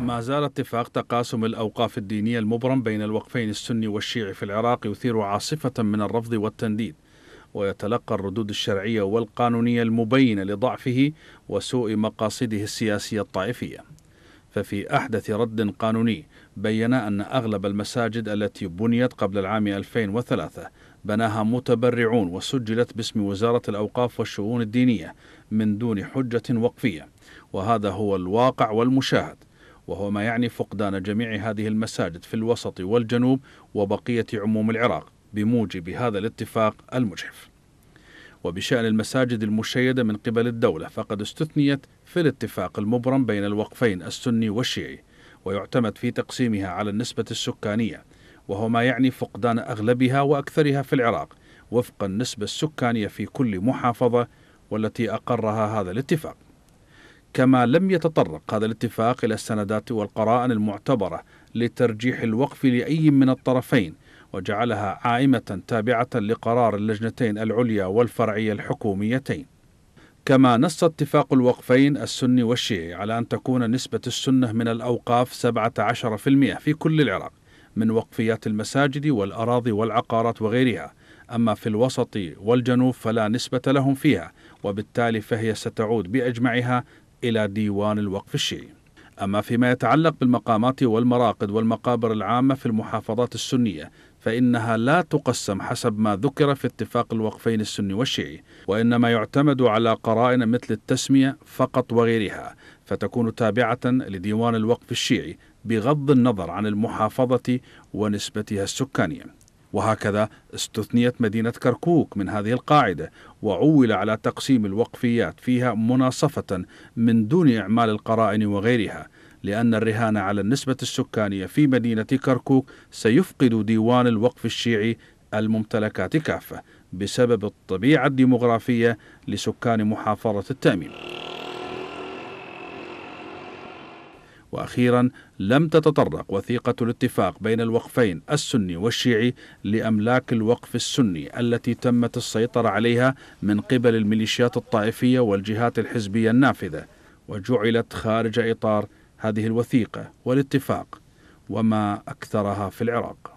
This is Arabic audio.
ما زال اتفاق تقاسم الأوقاف الدينية المبرم بين الوقفين السني والشيعي في العراق يثير عاصفة من الرفض والتنديد ويتلقى الردود الشرعية والقانونية المبينة لضعفه وسوء مقاصده السياسية الطائفية ففي أحدث رد قانوني بين أن أغلب المساجد التي بنيت قبل العام 2003 بناها متبرعون وسجلت باسم وزارة الأوقاف والشؤون الدينية من دون حجة وقفية وهذا هو الواقع والمشاهد وهو ما يعني فقدان جميع هذه المساجد في الوسط والجنوب وبقية عموم العراق بموجب هذا الاتفاق المجحف وبشأن المساجد المشيدة من قبل الدولة فقد استثنيت في الاتفاق المبرم بين الوقفين السني والشيعي ويعتمد في تقسيمها على النسبة السكانية وهو ما يعني فقدان أغلبها وأكثرها في العراق وفق النسبة السكانية في كل محافظة والتي أقرها هذا الاتفاق كما لم يتطرق هذا الاتفاق إلى السندات والقرائن المعتبرة لترجيح الوقف لأي من الطرفين وجعلها عائمة تابعة لقرار اللجنتين العليا والفرعية الحكوميتين كما نص اتفاق الوقفين السني والشيعي على أن تكون نسبة السنة من الأوقاف 17% في كل العراق من وقفيات المساجد والأراضي والعقارات وغيرها أما في الوسط والجنوب فلا نسبة لهم فيها وبالتالي فهي ستعود بأجمعها إلى ديوان الوقف الشيعي أما فيما يتعلق بالمقامات والمراقد والمقابر العامة في المحافظات السنية فإنها لا تقسم حسب ما ذكر في اتفاق الوقفين السني والشيعي وإنما يعتمد على قرائن مثل التسمية فقط وغيرها فتكون تابعة لديوان الوقف الشيعي بغض النظر عن المحافظة ونسبتها السكانية وهكذا استثنيت مدينة كركوك من هذه القاعدة وعول على تقسيم الوقفيات فيها مناصفة من دون إعمال القرائن وغيرها لأن الرهان على النسبة السكانية في مدينة كركوك سيفقد ديوان الوقف الشيعي الممتلكات كافة بسبب الطبيعة الديمغرافية لسكان محافظة التأميم وأخيرا لم تتطرق وثيقة الاتفاق بين الوقفين السني والشيعي لأملاك الوقف السني التي تمت السيطرة عليها من قبل الميليشيات الطائفية والجهات الحزبية النافذة وجعلت خارج إطار هذه الوثيقة والاتفاق وما أكثرها في العراق